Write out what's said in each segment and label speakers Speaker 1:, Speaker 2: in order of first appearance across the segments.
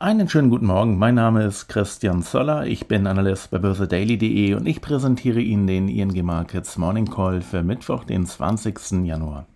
Speaker 1: Einen schönen guten Morgen, mein Name ist Christian Zoller, ich bin Analyst bei börsedaily.de und ich präsentiere Ihnen den ING Markets Morning Call für Mittwoch, den 20. Januar.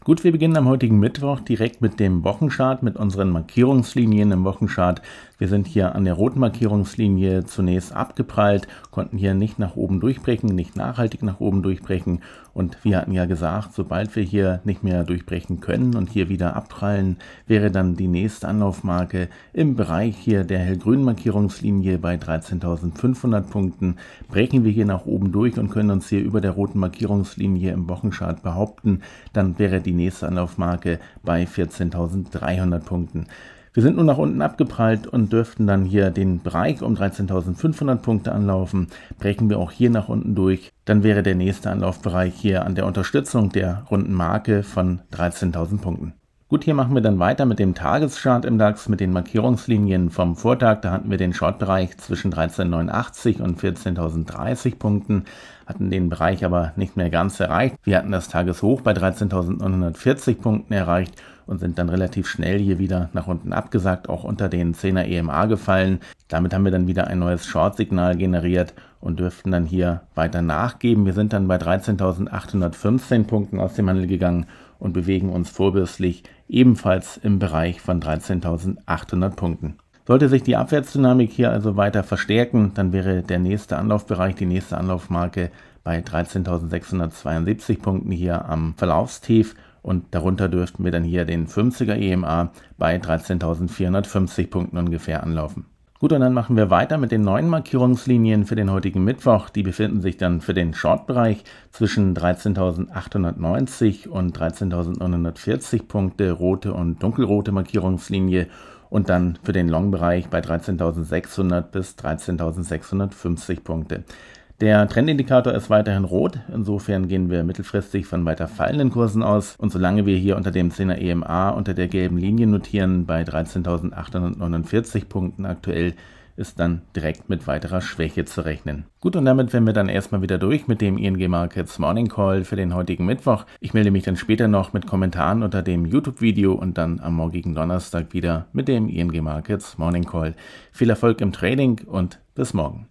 Speaker 1: Gut, wir beginnen am heutigen Mittwoch direkt mit dem Wochenchart, mit unseren Markierungslinien im Wochenchart. Wir sind hier an der roten Markierungslinie zunächst abgeprallt, konnten hier nicht nach oben durchbrechen, nicht nachhaltig nach oben durchbrechen. Und wir hatten ja gesagt, sobald wir hier nicht mehr durchbrechen können und hier wieder abprallen, wäre dann die nächste Anlaufmarke im Bereich hier der hellgrünen Markierungslinie bei 13.500 Punkten. Brechen wir hier nach oben durch und können uns hier über der roten Markierungslinie im Wochenchart behaupten, dann wäre die nächste Anlaufmarke bei 14.300 Punkten. Wir sind nun nach unten abgeprallt und dürften dann hier den Bereich um 13.500 Punkte anlaufen. Brechen wir auch hier nach unten durch, dann wäre der nächste Anlaufbereich hier an der Unterstützung der runden Marke von 13.000 Punkten. Gut, hier machen wir dann weiter mit dem Tageschart im DAX, mit den Markierungslinien vom Vortag. Da hatten wir den Shortbereich zwischen 13.89 und 14.030 Punkten, hatten den Bereich aber nicht mehr ganz erreicht. Wir hatten das Tageshoch bei 13.940 Punkten erreicht und sind dann relativ schnell hier wieder nach unten abgesagt, auch unter den 10er EMA gefallen. Damit haben wir dann wieder ein neues Short-Signal generiert und dürften dann hier weiter nachgeben. Wir sind dann bei 13.815 Punkten aus dem Handel gegangen und bewegen uns vorbürstlich ebenfalls im Bereich von 13.800 Punkten. Sollte sich die Abwärtsdynamik hier also weiter verstärken, dann wäre der nächste Anlaufbereich, die nächste Anlaufmarke bei 13.672 Punkten hier am Verlaufstief und darunter dürften wir dann hier den 50er EMA bei 13.450 Punkten ungefähr anlaufen. Gut, und dann machen wir weiter mit den neuen Markierungslinien für den heutigen Mittwoch. Die befinden sich dann für den Short-Bereich zwischen 13.890 und 13.940 Punkte, rote und dunkelrote Markierungslinie und dann für den Long-Bereich bei 13.600 bis 13.650 Punkte. Der Trendindikator ist weiterhin rot, insofern gehen wir mittelfristig von weiter fallenden Kursen aus und solange wir hier unter dem 10er EMA unter der gelben Linie notieren bei 13.849 Punkten aktuell, ist dann direkt mit weiterer Schwäche zu rechnen. Gut, und damit wären wir dann erstmal wieder durch mit dem ING Markets Morning Call für den heutigen Mittwoch. Ich melde mich dann später noch mit Kommentaren unter dem YouTube-Video und dann am morgigen Donnerstag wieder mit dem ING Markets Morning Call. Viel Erfolg im Trading und bis morgen.